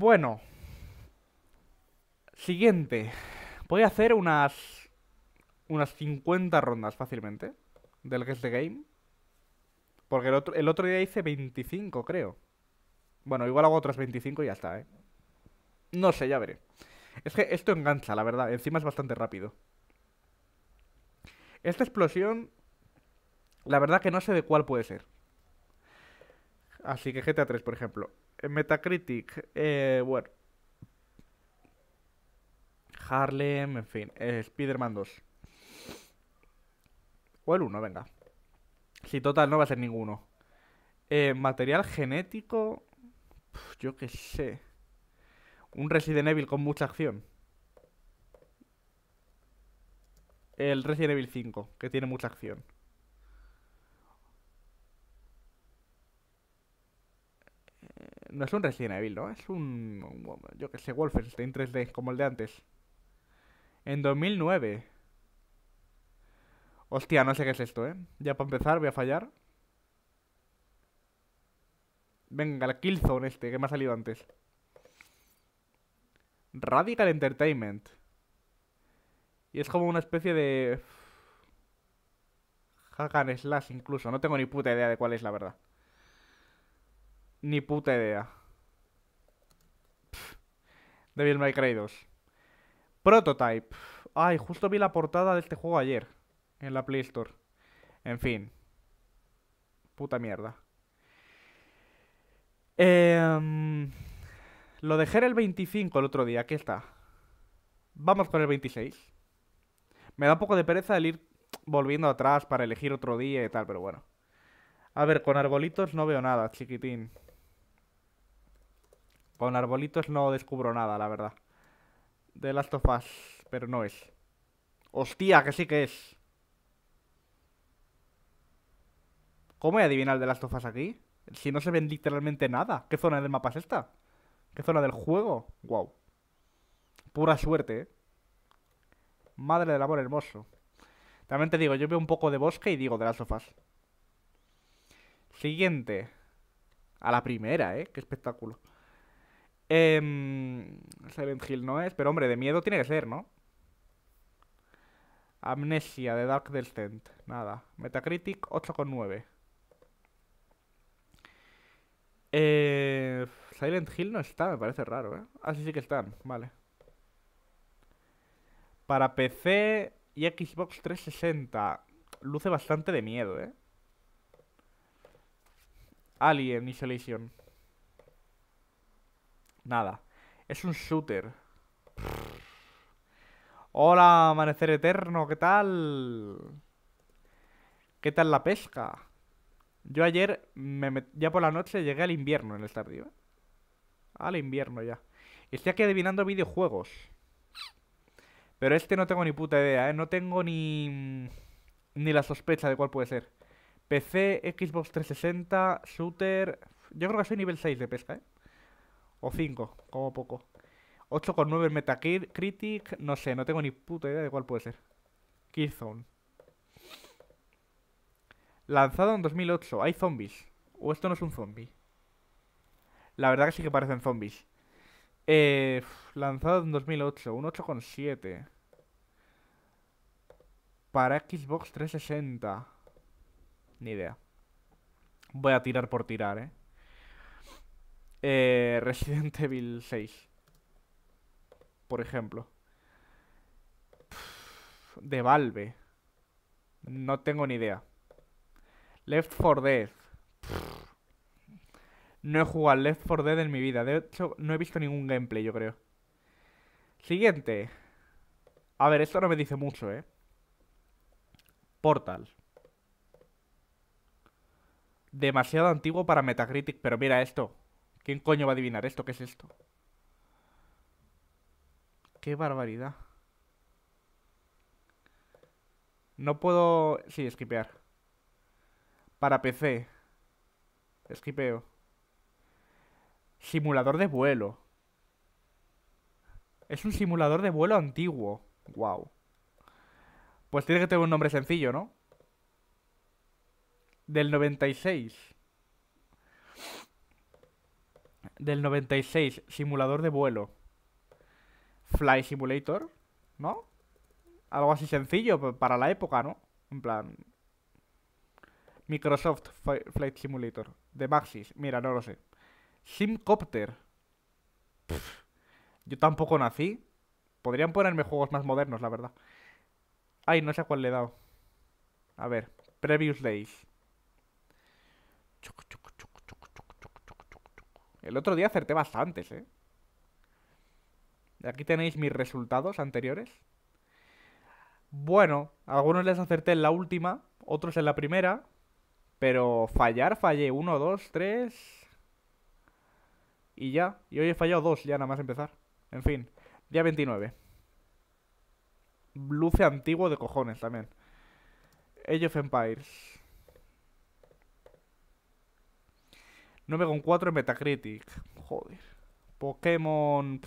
Bueno. Siguiente. Voy a hacer unas. Unas 50 rondas fácilmente. Del Guess the Game. Porque el otro, el otro día hice 25, creo. Bueno, igual hago otras 25 y ya está, ¿eh? No sé, ya veré. Es que esto engancha, la verdad. Encima es bastante rápido. Esta explosión... La verdad que no sé de cuál puede ser. Así que GTA 3, por ejemplo. Metacritic, eh, bueno. Harlem, en fin, eh, Spider-Man 2. O el 1, venga. Si total, no va a ser ninguno. Eh, material genético. yo qué sé. Un Resident Evil con mucha acción. El Resident Evil 5, que tiene mucha acción. No es un Resident Evil, ¿no? Es un, yo que sé, Wolfenstein 3D, como el de antes. En 2009. Hostia, no sé qué es esto, ¿eh? Ya para empezar voy a fallar. Venga, el Killzone este, que me ha salido antes. Radical Entertainment. Y es como una especie de... Hagan slash incluso. No tengo ni puta idea de cuál es la verdad. Ni puta idea. de Devil May Prototype. Ay, justo vi la portada de este juego ayer. En la Play Store. En fin. Puta mierda. Em, lo dejé el 25 el otro día. Aquí está. Vamos con el 26. Me da un poco de pereza el ir volviendo atrás para elegir otro día y tal, pero bueno. A ver, con arbolitos no veo nada, chiquitín. Con arbolitos no descubro nada, la verdad. De las tofas, pero no es. ¡Hostia, que sí que es! ¿Cómo voy a adivinar de las tofas aquí? Si no se ven literalmente nada. ¿Qué zona del mapa es esta? ¿Qué zona del juego? Wow. Pura suerte, ¿eh? Madre del amor hermoso. También te digo, yo veo un poco de bosque y digo de las tofas. Siguiente. A la primera, ¿eh? Qué espectáculo. Em, Silent Hill no es, pero hombre, de miedo tiene que ser, ¿no? Amnesia de Dark Descent, nada. Metacritic 8,9. Eh, Silent Hill no está, me parece raro, ¿eh? Ah, sí, sí que están, vale. Para PC y Xbox 360. Luce bastante de miedo, ¿eh? Alien Isolation. Nada. Es un shooter. Hola, amanecer eterno, ¿qué tal? ¿Qué tal la pesca? Yo ayer, ya por la noche, llegué al invierno en el tardío. Al invierno ya. Estoy aquí adivinando videojuegos. Pero este no tengo ni puta idea, ¿eh? No tengo ni... Mm, ni la sospecha de cuál puede ser. PC, Xbox 360, Shooter... Yo creo que soy nivel 6 de pesca, ¿eh? O 5, como poco. 8,9 en Metacritic. No sé, no tengo ni puta idea de cuál puede ser. Killzone. Lanzado en 2008. Hay zombies. O esto no es un zombie. La verdad que sí que parecen zombies. Eh, lanzado en 2008. Un 8,7. Para Xbox 360. Ni idea. Voy a tirar por tirar, eh eh, Resident Evil 6, por ejemplo. De Valve. No tengo ni idea. Left 4 Dead. No he jugado Left 4 Dead en mi vida. De hecho, no he visto ningún gameplay, yo creo. Siguiente. A ver, esto no me dice mucho, ¿eh? Portal. Demasiado antiguo para Metacritic, pero mira esto. ¿Quién coño va a adivinar esto? ¿Qué es esto? ¡Qué barbaridad! No puedo... Sí, esquipear. Para PC. Esquipeo. Simulador de vuelo. Es un simulador de vuelo antiguo. Wow. Pues tiene que tener un nombre sencillo, ¿no? Del 96. del 96, simulador de vuelo. Fly Simulator, ¿no? Algo así sencillo para la época, ¿no? En plan... Microsoft Flight Simulator. De Maxis. Mira, no lo sé. Simcopter. yo tampoco nací. Podrían ponerme juegos más modernos, la verdad. Ay, no sé a cuál le he dado. A ver. Previous Days. El otro día acerté bastantes, ¿eh? Aquí tenéis mis resultados anteriores. Bueno, algunos les acerté en la última, otros en la primera, pero fallar fallé Uno, dos, tres... y ya. Y hoy he fallado dos, ya nada más empezar. En fin, día 29. Luce antiguo de cojones también. Age of Empires. 9,4 en Metacritic. Joder. Pokémon.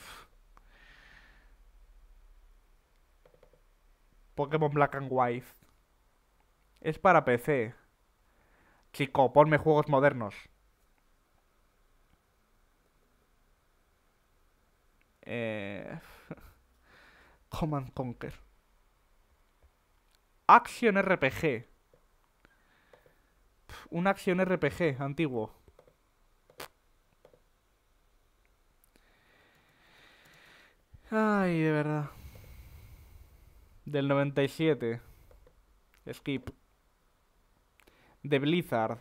Pokémon Black and White. Es para PC. Chico, ponme juegos modernos. Eh... Command Conquer. Action RPG. un Action RPG antiguo. Ay, de verdad. Del 97. Skip. De Blizzard.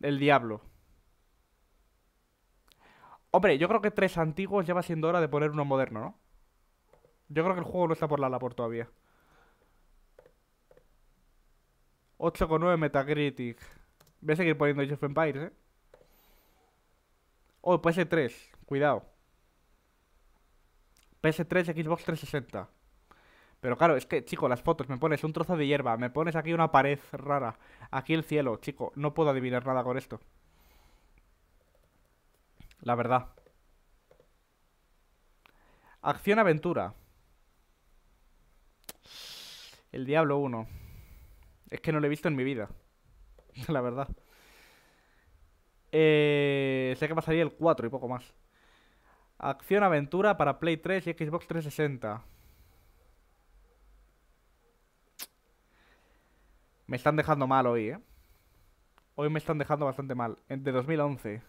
El Diablo. Hombre, yo creo que tres antiguos ya va siendo hora de poner uno moderno, ¿no? Yo creo que el juego no está por la labor todavía. 8,9 Metacritic. Voy a seguir poniendo Age of Empires, ¿eh? Oh, ser 3 Cuidado. PS3, Xbox 360. Pero claro, es que, chico, las fotos, me pones un trozo de hierba, me pones aquí una pared rara, aquí el cielo, chico, no puedo adivinar nada con esto. La verdad. Acción aventura. El Diablo 1. Es que no lo he visto en mi vida. La verdad. Eh sé que pasaría el 4 y poco más. Acción aventura para Play 3 y Xbox 360. Me están dejando mal hoy, ¿eh? Hoy me están dejando bastante mal. De 2011.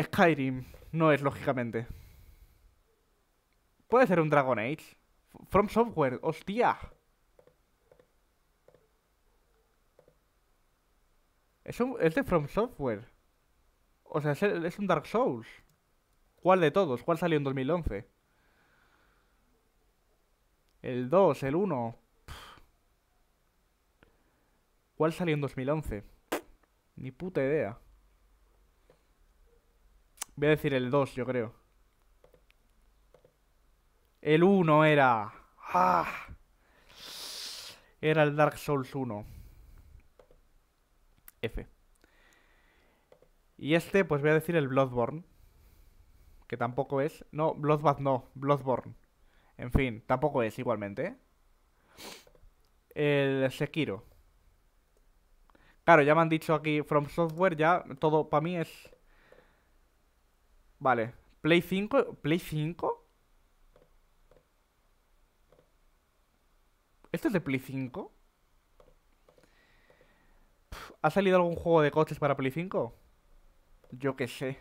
Skyrim no es, lógicamente. Puede ser un Dragon Age. From Software, hostia. Es, un, de From Software. O sea, es, un Dark Souls. ¿Cuál de todos? ¿Cuál salió en 2011? El 2, el 1. ¿Cuál salió en 2011? Ni puta idea. Voy a decir el 2, yo creo. El 1 era... Ah, era el Dark Souls 1. Y este, pues voy a decir el Bloodborne. Que tampoco es. No, Bloodbath no, Bloodborne. En fin, tampoco es igualmente. El Sekiro. Claro, ya me han dicho aquí From Software, ya todo para mí es. Vale. Play 5. ¿Play 5? ¿Este es de Play 5? ¿Ha salido algún juego de coches para Play 5? Yo qué sé.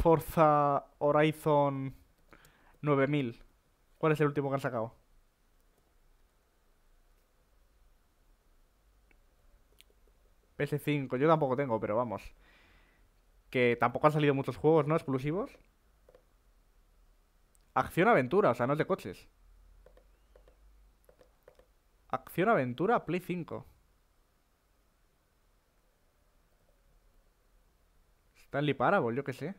Forza Horizon 9000. ¿Cuál es el último que han sacado? PS5, yo tampoco tengo, pero vamos. Que tampoco han salido muchos juegos, ¿no? Exclusivos. Acción aventura, o sea, no es de coches. Acción Aventura Play 5. Stanley Parable, yo qué sé.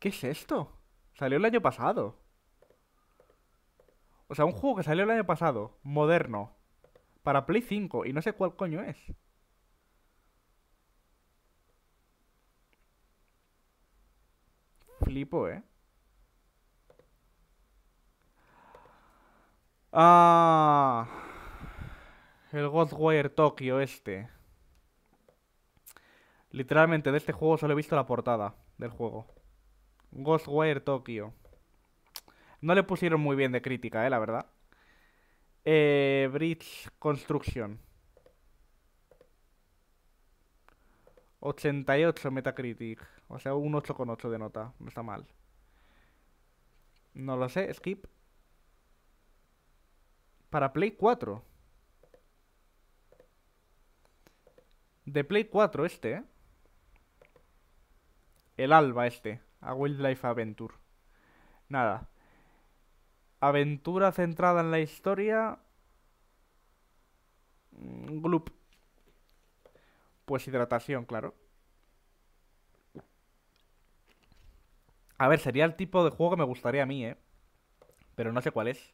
¿Qué es esto? Salió el año pasado. O sea, un juego que salió el año pasado, moderno, para Play 5, y no sé cuál coño es. Flipo, ¿eh? Ah. El Ghostwire Tokyo este. Literalmente de este juego solo he visto la portada del juego. Ghostwire Tokyo. No le pusieron muy bien de crítica, eh, la verdad. Eh, Bridge Construction. 88 Metacritic. O sea, un 8,8 de nota. No está mal. No lo sé, skip para Play 4. De Play 4 este, El Alba este, a Wildlife Adventure. Nada. Aventura centrada en la historia. Mm, gloop. Pues hidratación, claro. A ver, sería el tipo de juego que me gustaría a mí, ¿eh? Pero no sé cuál es.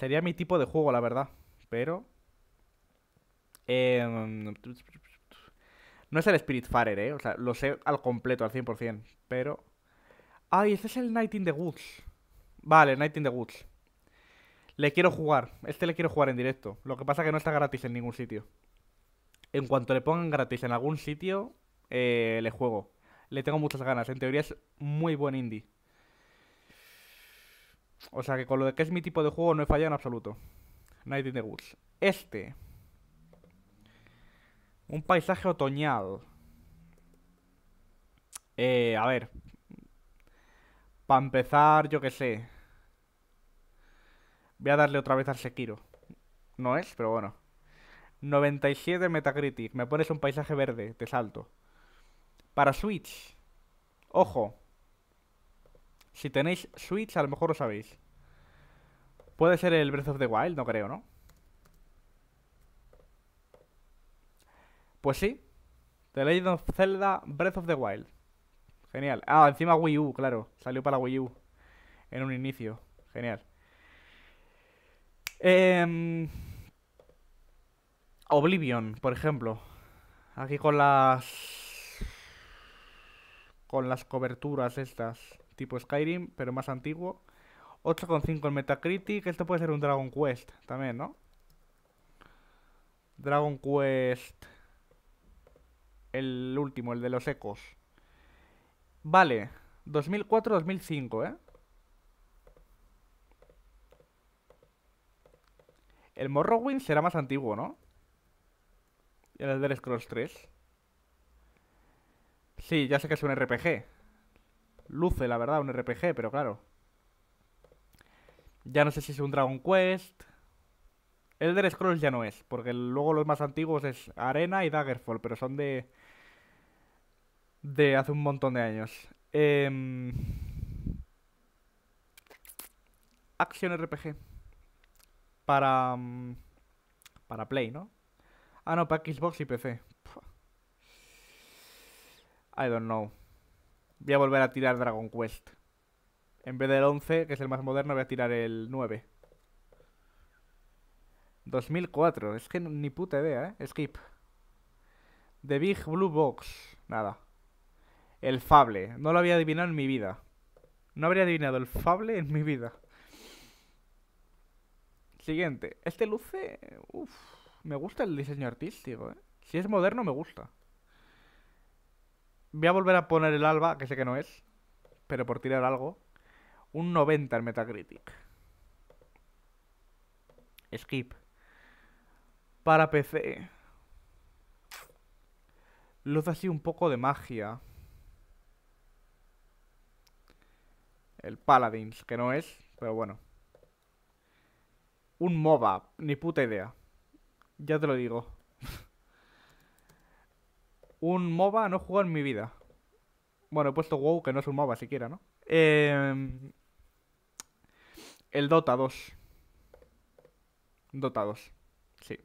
Sería mi tipo de juego, la verdad. Pero. Em, no es el Spiritfarer, ¿eh? O sea, lo sé al completo, al 100%. Pero. ¡Ay, este es el Night in the Woods! Vale, Night in the Woods. Le quiero jugar. Este le quiero jugar en directo. Lo que pasa es que no está gratis en ningún sitio. En cuanto le pongan gratis en algún sitio, eh, le juego. Le tengo muchas ganas. En teoría es muy buen indie. O sea que con lo de que es mi tipo de juego no he fallado en absoluto. Night in the Woods. Este. Un paisaje otoñal. Eh, a ver. Para empezar, yo qué sé. Voy a darle otra vez al Sekiro. No es, pero bueno. 97 Metacritic. Me pones un paisaje verde, te salto. Para Switch. Ojo, si tenéis Switch, a lo mejor lo sabéis. Puede ser el Breath of the Wild, no creo, ¿no? Pues sí. The Legend of Zelda Breath of the Wild. Genial. Ah, encima Wii U, claro. Salió para Wii U en un inicio. Genial. Em, Oblivion, por ejemplo. Aquí con las... Con las coberturas estas tipo Skyrim, pero más antiguo. 8,5 en Metacritic. Esto puede ser un Dragon Quest también, ¿no? Dragon Quest. El último, el de los ecos. Vale. 2004-2005, ¿eh? El Morrowind será más antiguo, ¿no? El Elder Scrolls 3. Sí, ya sé que es un RPG luce, la verdad, un RPG, pero claro. Ya no sé si es un Dragon Quest. Elder Scrolls ya no es, porque luego los más antiguos es Arena y Daggerfall, pero son de. de hace un montón de años. Eh... Action RPG. Para. Mm, para Play, ¿no? Ah, no, para Xbox y PC. I don't know voy a volver a tirar Dragon Quest. En vez del 11, que es el más moderno, voy a tirar el 9. 2004, es que ni puta idea, ¿eh? Skip. The Big Blue Box, nada. El Fable, no lo había adivinado en mi vida. No habría adivinado el Fable en mi vida. Siguiente, este luce... Uf, me gusta el diseño artístico, ¿eh? Si es moderno, me gusta. Voy a volver a poner el Alba, que sé que no es, pero por tirar algo. Un 90 en Metacritic. Skip. Para PC. Luz así un poco de magia. El Paladins, que no es, pero bueno. Un MOBA, ni puta idea. Ya te lo digo. Un MOBA no he jugado en mi vida. Bueno, he puesto WoW, que no es un MOBA siquiera, ¿no? Em, el Dota 2. Dota 2. Sí.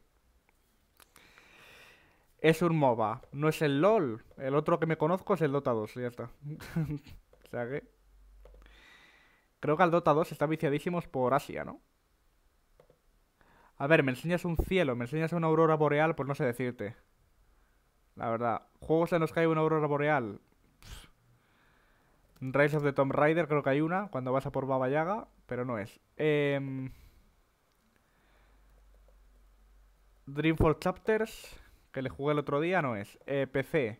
Es un MOBA. No es el LOL. El otro que me conozco es el Dota 2. Ya está. o sea que... Creo que al Dota 2 está viciadísimos por Asia, ¿no? A ver, me enseñas un cielo, me enseñas una aurora boreal, pues no sé decirte. La verdad. Juegos en los que hay una aurora boreal. Rise of the Tomb Raider creo que hay una, cuando vas a por Baba Yaga, pero no es. Em, Dreamfall Chapters, que le jugué el otro día, no es. Eh, PC.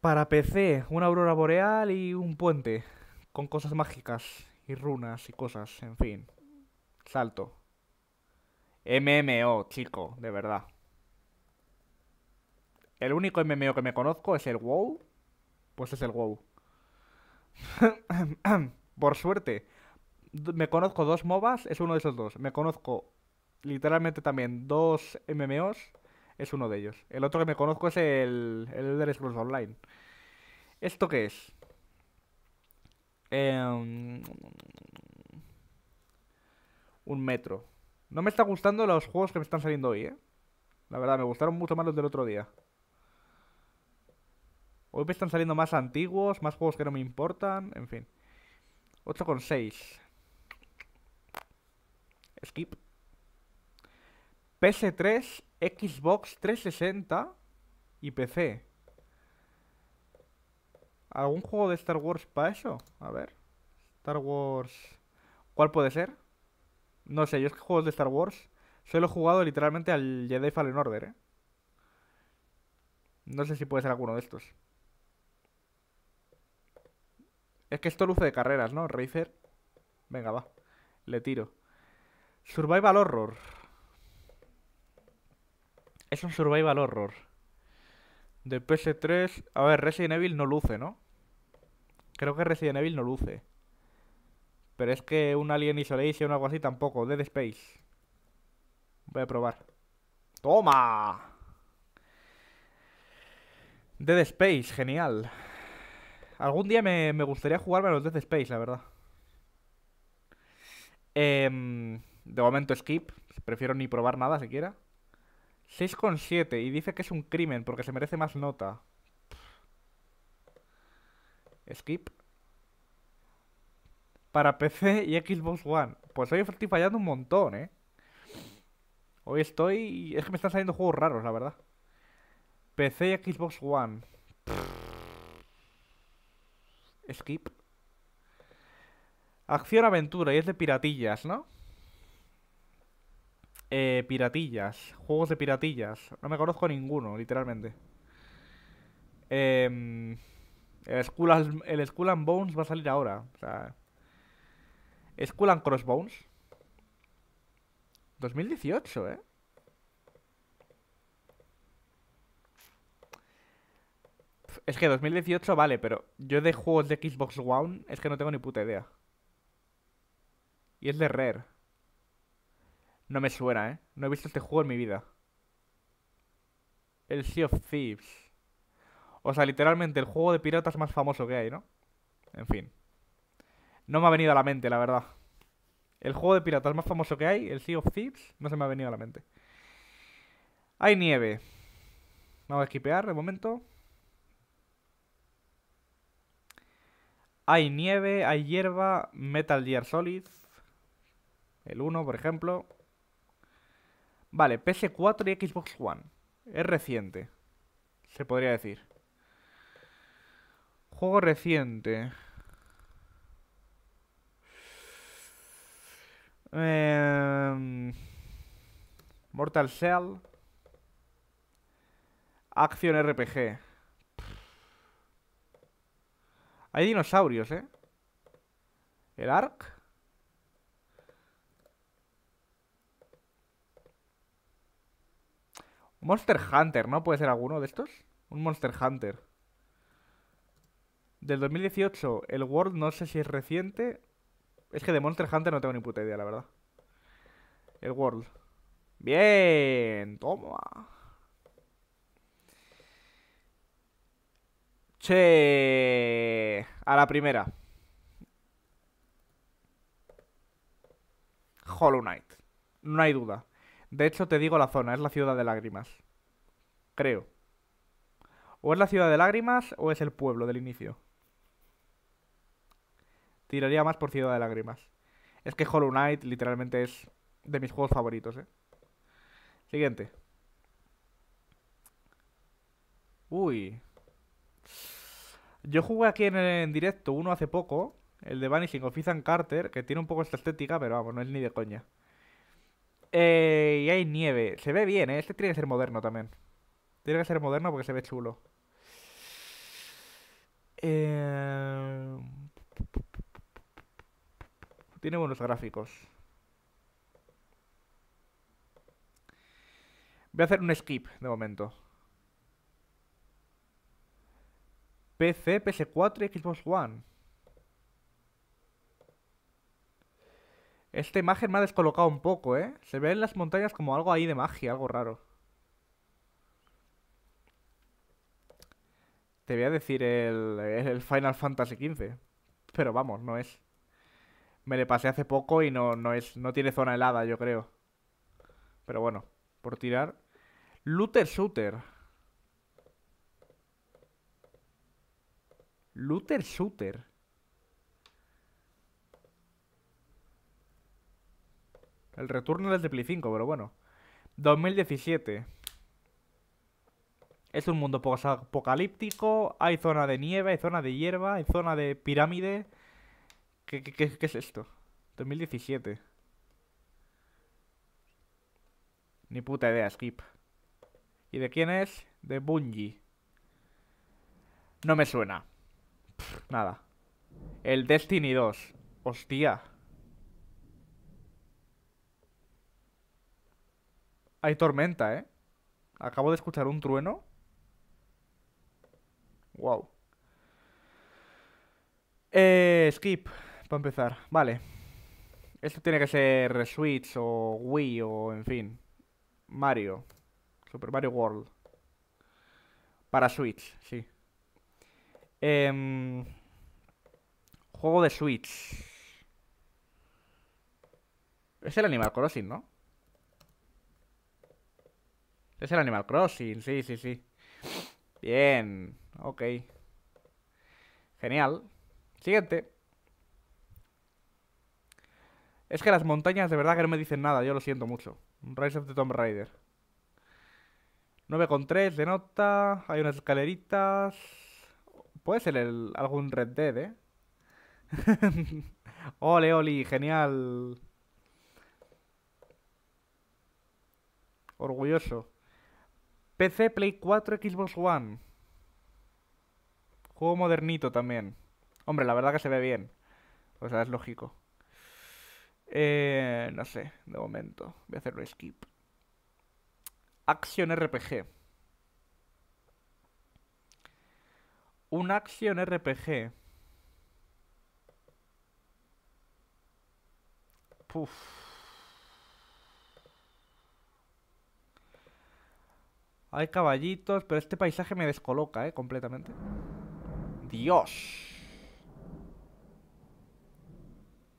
Para PC, una aurora boreal y un puente. Con cosas mágicas y runas y cosas, en fin. Salto. MMO, chico, de verdad. El único MMO que me conozco es el WoW. Pues es el WoW. Por suerte, me conozco dos MOBAs, es uno de esos dos. Me conozco literalmente también dos MMOs, es uno de ellos. El otro que me conozco es el, Elder Scrolls Online. ¿Esto qué es? Em, un metro. No me está gustando los juegos que me están saliendo hoy, ¿eh? La verdad, me gustaron mucho más los del otro día. Hoy me están saliendo más antiguos, más juegos que no me importan, en fin. 8,6. Skip. PS3, Xbox 360 y PC. ¿Algún juego de Star Wars para eso? A ver. Star Wars... ¿Cuál puede ser? No sé, yo es que juegos de Star Wars solo he jugado literalmente al Jedi Fallen Order, ¿eh? No sé si puede ser alguno de estos. Es que esto luce de carreras, ¿no? Racer. Venga, va. Le tiro. Survival Horror. Es un Survival Horror. De PS3. A ver, Resident Evil no luce, ¿no? Creo que Resident Evil no luce. Pero es que un Alien Isolation o algo así tampoco. Dead Space. Voy a probar. ¡Toma! Dead Space, genial. Algún día me, gustaría jugarme a los Dead Space, la verdad. Em, de momento skip. Prefiero ni probar nada siquiera. 6,7 y dice que es un crimen porque se merece más nota. Skip para PC y Xbox One. Pues hoy estoy fallando un montón, ¿eh? Hoy estoy... Es que me están saliendo juegos raros, la verdad. PC y Xbox One. Skip. Acción aventura, y es de piratillas, ¿no? Eh, piratillas. Juegos de piratillas. No me conozco ninguno, literalmente. Eh, el, School, el Skull and Bones va a salir ahora. O sea, Cool and Crossbones. 2018, ¿eh? Es que 2018 vale, pero yo de juegos de Xbox One es que no tengo ni puta idea. Y es de Rare. No me suena, ¿eh? No he visto este juego en mi vida. El Sea of Thieves. O sea, literalmente el juego de piratas más famoso que hay, ¿no? En fin. No me ha venido a la mente, la verdad. El juego de piratas más famoso que hay, el Sea of Thieves, no se me ha venido a la mente. Hay nieve. Vamos a esquipear de momento. Hay nieve, hay hierba, Metal Gear Solid. El 1, por ejemplo. Vale, PS4 y Xbox One. Es reciente, se podría decir. Juego reciente. Em, Mortal Shell. Acción RPG. Hay dinosaurios, ¿eh? El Ark. Monster Hunter, ¿no? ¿Puede ser alguno de estos? Un Monster Hunter. Del 2018. El World no sé si es reciente. Es que de Monster Hunter no tengo ni puta idea, la verdad. El World. Bien, toma. Che. A la primera. Hollow Knight. No hay duda. De hecho, te digo la zona, es la ciudad de lágrimas. Creo. O es la ciudad de lágrimas o es el pueblo del inicio tiraría más por Ciudad de Lágrimas. Es que Hollow Knight literalmente es de mis juegos favoritos, ¿eh? Siguiente. Uy. Yo jugué aquí en, directo uno hace poco, el de Vanishing of Ethan Carter, que tiene un poco esta estética, pero vamos, no es ni de coña. Eh, y hay nieve. Se ve bien, ¿eh? Este tiene que ser moderno también. Tiene que ser moderno porque se ve chulo. Eh... Tiene buenos gráficos. Voy a hacer un skip de momento. PC, PS4 y Xbox One. Esta imagen me ha descolocado un poco, ¿eh? Se ve en las montañas como algo ahí de magia, algo raro. Te voy a decir el, el Final Fantasy XV. Pero vamos, no es. Me le pasé hace poco y no, es, no tiene zona helada, yo creo. Pero bueno, por tirar. Looter Shooter. Looter Shooter. El retorno del de Play 5, pero bueno. 2017. Es un mundo apocalíptico. Hay zona de nieve, hay zona de hierba, hay zona de pirámide. ¿Qué, es esto? 2017. Ni puta idea, Skip. ¿Y de quién es? De Bungie. No me suena. nada. El Destiny 2. Hostia. Hay tormenta, ¿eh? Acabo de escuchar un trueno. Wow. Eh, skip. Para empezar, vale. Esto tiene que ser Switch o Wii o en fin. Mario. Super Mario World. Para Switch, sí. Em, juego de Switch. Es el Animal Crossing, ¿no? Es el Animal Crossing, sí, sí, sí. Bien, ok. Genial. Siguiente. Es que las montañas de verdad que no me dicen nada, yo lo siento mucho. Rise of the Tomb Raider. 9,3 de nota, hay unas escaleritas. Puede ser algún Red Dead, ¿eh? ole, ole, genial. Orgulloso. PC, Play 4, Xbox One. Juego modernito también. Hombre, la verdad que se ve bien. O sea, es lógico. Eh, no sé, de momento. Voy a hacerlo skip. Acción RPG. Una acción RPG. Puf. Hay caballitos, pero este paisaje me descoloca, ¿eh? Completamente. Dios.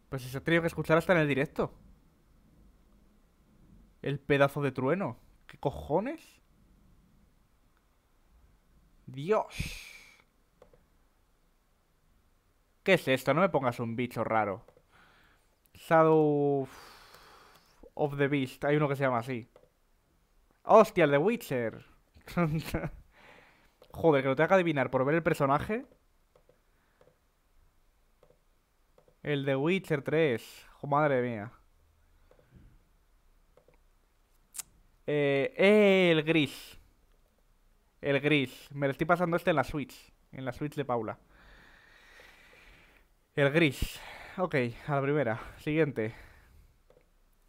Pues eso tenido que escuchar hasta en el directo. El pedazo de trueno. ¿Qué cojones? Dios. ¿Qué es esto? No me pongas un bicho raro. Shadow of the Beast. Hay uno que se llama así. ¡Hostia, el de Witcher! Joder, que lo tenga que adivinar por ver el personaje. El de Witcher 3. Oh, madre mía. Eh, eh, el gris. El gris. Me lo estoy pasando este en la Switch. En la Switch de Paula. El gris. Ok, a la primera. Siguiente.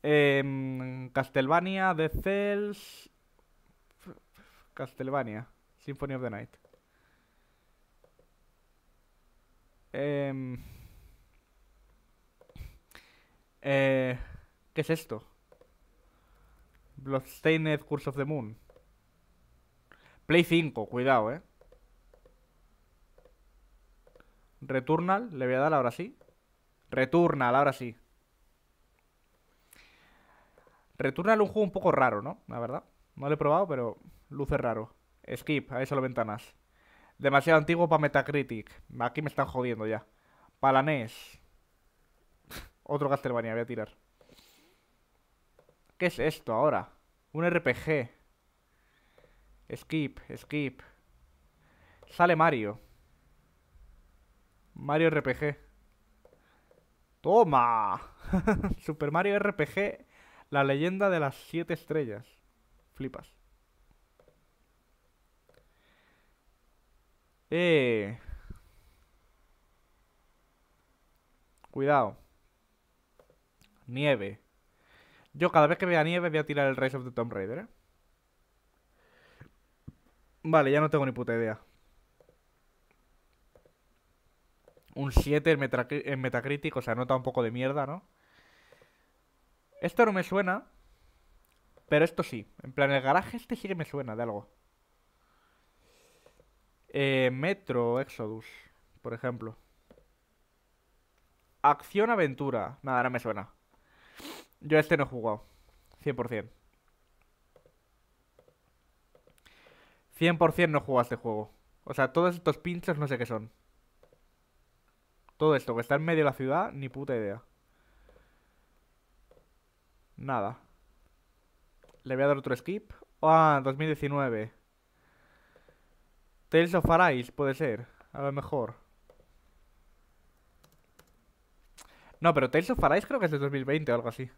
Eh, Castlevania, The Cells. Castlevania, Symphony of the Night. Eh, eh, ¿Qué es esto? Bloodstained Curse of the Moon. Play 5, cuidado, eh. Returnal, le voy a dar ahora sí. Returnal, ahora sí. Returnal un juego un poco raro, ¿no? La verdad. No lo he probado, pero luce raro. Skip, ahí solo ventanas. Demasiado antiguo para Metacritic. Aquí me están jodiendo ya. Palanés otro Castlevania voy a tirar. ¿Qué es esto ahora? Un RPG. Skip, skip. Sale Mario. Mario RPG. ¡Toma! Super Mario RPG, la leyenda de las siete estrellas. Flipas. Eh. Cuidado. Nieve. Yo cada vez que vea nieve voy a tirar el Rise of the Tomb Raider, ¿eh? Vale, ya no tengo ni puta idea. Un 7 en, Metacritic, o sea, nota un poco de mierda, ¿no? Esto no me suena, pero esto sí. En plan, el garaje este sí que me suena de algo. Eh, Metro Exodus, por ejemplo. Acción Aventura. Nada, no me suena. Yo este no he jugado. 100%. 100% no he jugado este juego. O sea, todos estos pinchos no sé qué son. Todo esto que está en medio de la ciudad, ni puta idea. Nada. Le voy a dar otro skip. Ah, 2019. Tales of Arise, puede ser. A lo mejor. No, pero Tales of Arise creo que es de 2020 o algo así.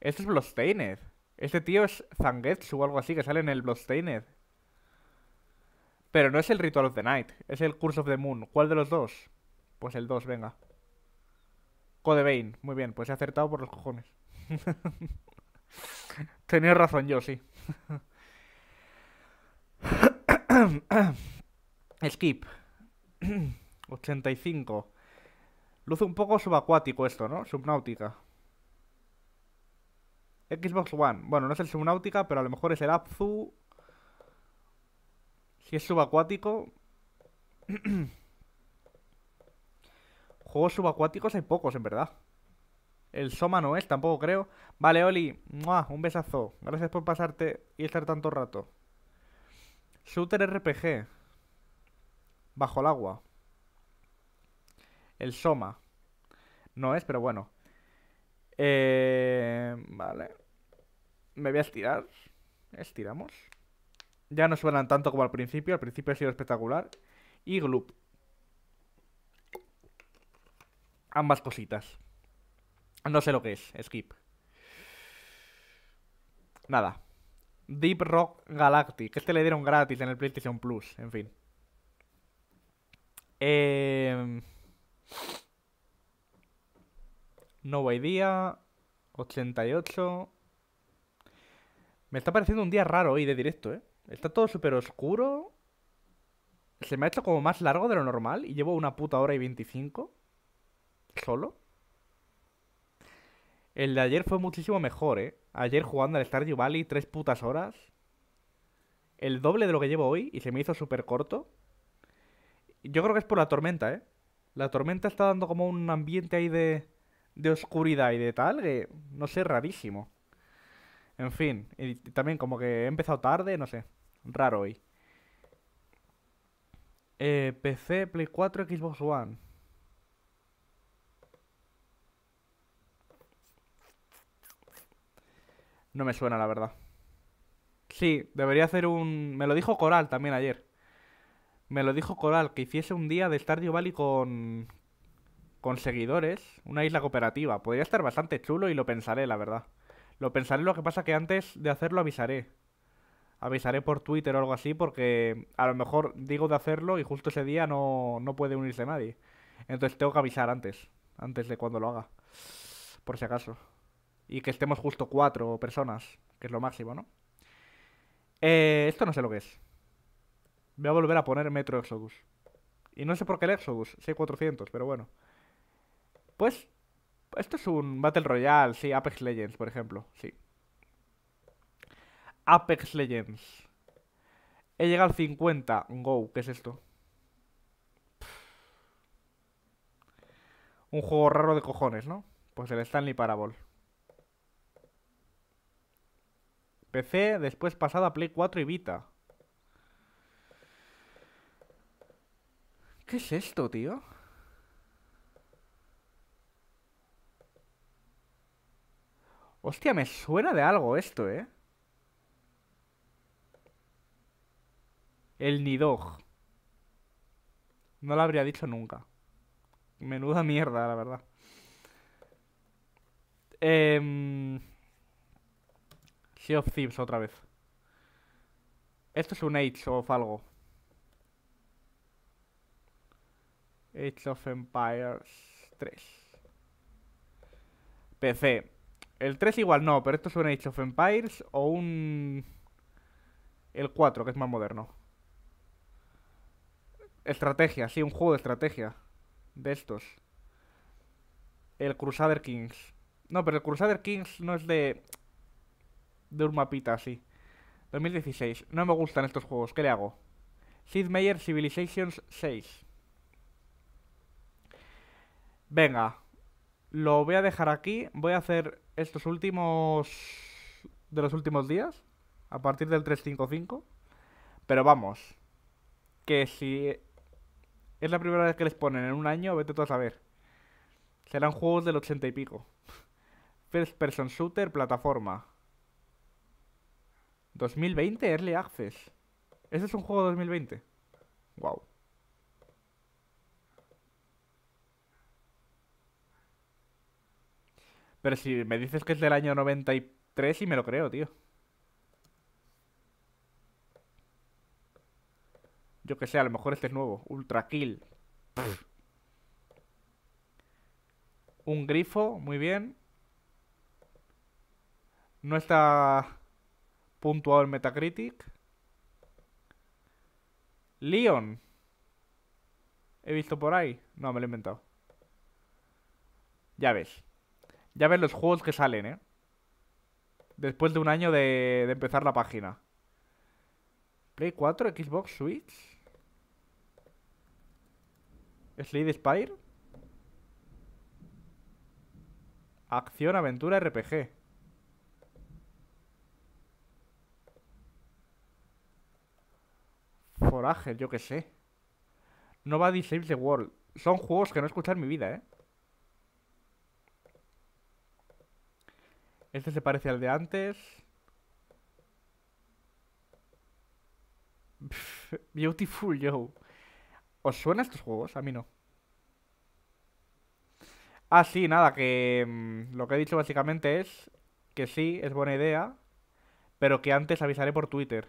Este es Bloodstained Este tío es Zangetsu o algo así que sale en el Bloodstained Pero no es el Ritual of the Night, es el Curse of the Moon. ¿Cuál de los dos? Pues el 2, venga. Code Vein. Muy bien, pues he acertado por los cojones. Tenía razón yo, sí. Skip. 85. Luce un poco subacuático esto, ¿no? Subnáutica. Xbox One. Bueno, no es el Subnautica, pero a lo mejor es el Abzu. Si es subacuático. Juegos subacuáticos hay pocos, en verdad. El Soma no es, tampoco creo. Vale, Oli, un besazo. Gracias por pasarte y estar tanto rato. Shooter RPG. Bajo el agua. El Soma. No es, pero bueno. Eh, vale. Me voy a estirar. Estiramos. Ya no suenan tanto como al principio. Al principio ha sido espectacular. Y gloop. Ambas cositas. No sé lo que es. Skip. Nada. Deep Rock Galactic. Este le dieron gratis en el PlayStation Plus. En fin. Eh... No Día, 88. Me está pareciendo un día raro hoy de directo, ¿eh? Está todo súper oscuro. Se me ha hecho como más largo de lo normal y llevo una puta hora y 25. Solo. El de ayer fue muchísimo mejor, ¿eh? Ayer jugando al Stardew Valley tres putas horas. El doble de lo que llevo hoy y se me hizo súper corto. Yo creo que es por la tormenta, ¿eh? La tormenta está dando como un ambiente ahí de de oscuridad y de tal, que no sé, rarísimo. En fin, y también como que he empezado tarde, no sé, raro hoy. Eh, PC, Play 4, Xbox One. No me suena, la verdad. Sí, debería hacer un... Me lo dijo Coral también ayer. Me lo dijo Coral, que hiciese un día de Stardew Valley con, Conseguidores, una isla cooperativa. Podría estar bastante chulo y lo pensaré, la verdad. Lo pensaré, lo que pasa que antes de hacerlo avisaré. Avisaré por Twitter o algo así porque a lo mejor digo de hacerlo y justo ese día no, no puede unirse nadie. Entonces tengo que avisar antes, antes de cuando lo haga, por si acaso. Y que estemos justo cuatro personas, que es lo máximo, ¿no? Eh, esto no sé lo que es. Voy a volver a poner Metro Exodus. Y no sé por qué el Exodus, 400, pero bueno. Pues, esto es un Battle Royale, sí, Apex Legends, por ejemplo, sí. Apex Legends. He llegado al 50. Go, ¿qué es esto? Un juego raro de cojones, ¿no? Pues el Stanley Parable. PC, después pasado Play 4 y Vita. ¿Qué es esto, tío? Hostia, me suena de algo esto, ¿eh? El Nidog. No lo habría dicho nunca. Menuda mierda, la verdad. Eh... Sea of Thieves otra vez. Esto es un Age of algo. Age of Empires 3. PC. El 3 igual no, pero esto es un Age of Empires o un... El 4, que es más moderno. Estrategia, sí, un juego de estrategia. De estos. El Crusader Kings. No, pero el Crusader Kings no es de... De un mapita así. 2016. No me gustan estos juegos. ¿Qué le hago? Sid Meier Civilizations 6. Venga. Lo voy a dejar aquí. Voy a hacer estos últimos... De los últimos días. A partir del 355. Pero vamos. Que si... Es la primera vez que les ponen en un año, vete todos a saber. Serán juegos del 80 y pico. First Person Shooter, plataforma. 2020 Early Access. Ese es un juego 2020. Wow. Pero si me dices que es del año 93 y me lo creo, tío. Yo que sé, a lo mejor este es nuevo. Ultra Kill. Un grifo, muy bien. No está puntuado en Metacritic. Leon. He visto por ahí. No, me lo he inventado. Ya ves. Ya ves los juegos que salen, ¿eh? Después de un año de, empezar la página. Play 4, Xbox, Switch. Slade Spire. Acción, aventura, RPG. Forager, yo que sé. Nobody Saves the World. Son juegos que no he escuchado en mi vida, ¿eh? Este se parece al de antes. beautiful Joe. ¿Os suenan estos juegos? A mí no. Ah, sí, nada, que mm, lo que he dicho básicamente es que sí, es buena idea, pero que antes avisaré por Twitter.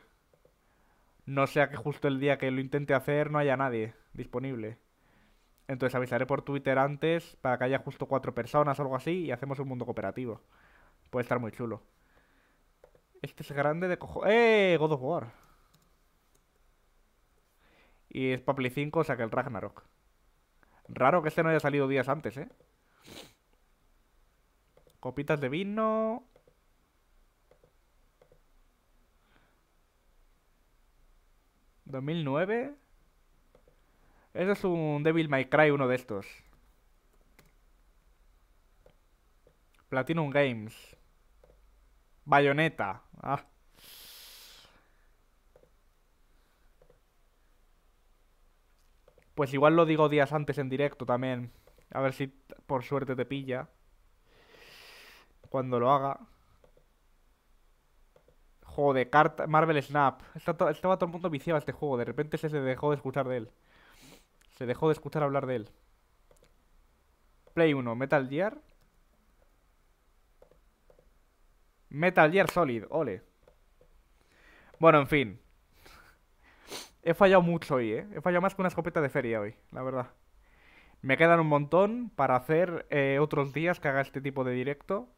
No sea que justo el día que lo intente hacer no haya nadie disponible. Entonces avisaré por Twitter antes para que haya justo cuatro personas o algo así y hacemos un mundo cooperativo. Puede estar muy chulo. Este es grande de cojo... ¡Eh! God of War. Y es para 5, o sea que el Ragnarok. Raro que este no haya salido días antes, ¿eh? Copitas de vino... ¿2009? Ese es un Devil May Cry, uno de estos. Platinum Games. Bayoneta. Ah. Pues igual lo digo días antes en directo también. A ver si por suerte te pilla. Cuando lo haga. Juego de carta. Marvel Snap. estaba todo el mundo viciado este juego. De repente se dejó de escuchar de él. Se dejó de escuchar hablar de él. Play 1. Metal Gear. Metal Gear Solid, ole. Bueno, en fin. He fallado mucho hoy, ¿eh? He fallado más que una escopeta de feria hoy, la verdad. Me quedan un montón para hacer eh, otros días que haga este tipo de directo.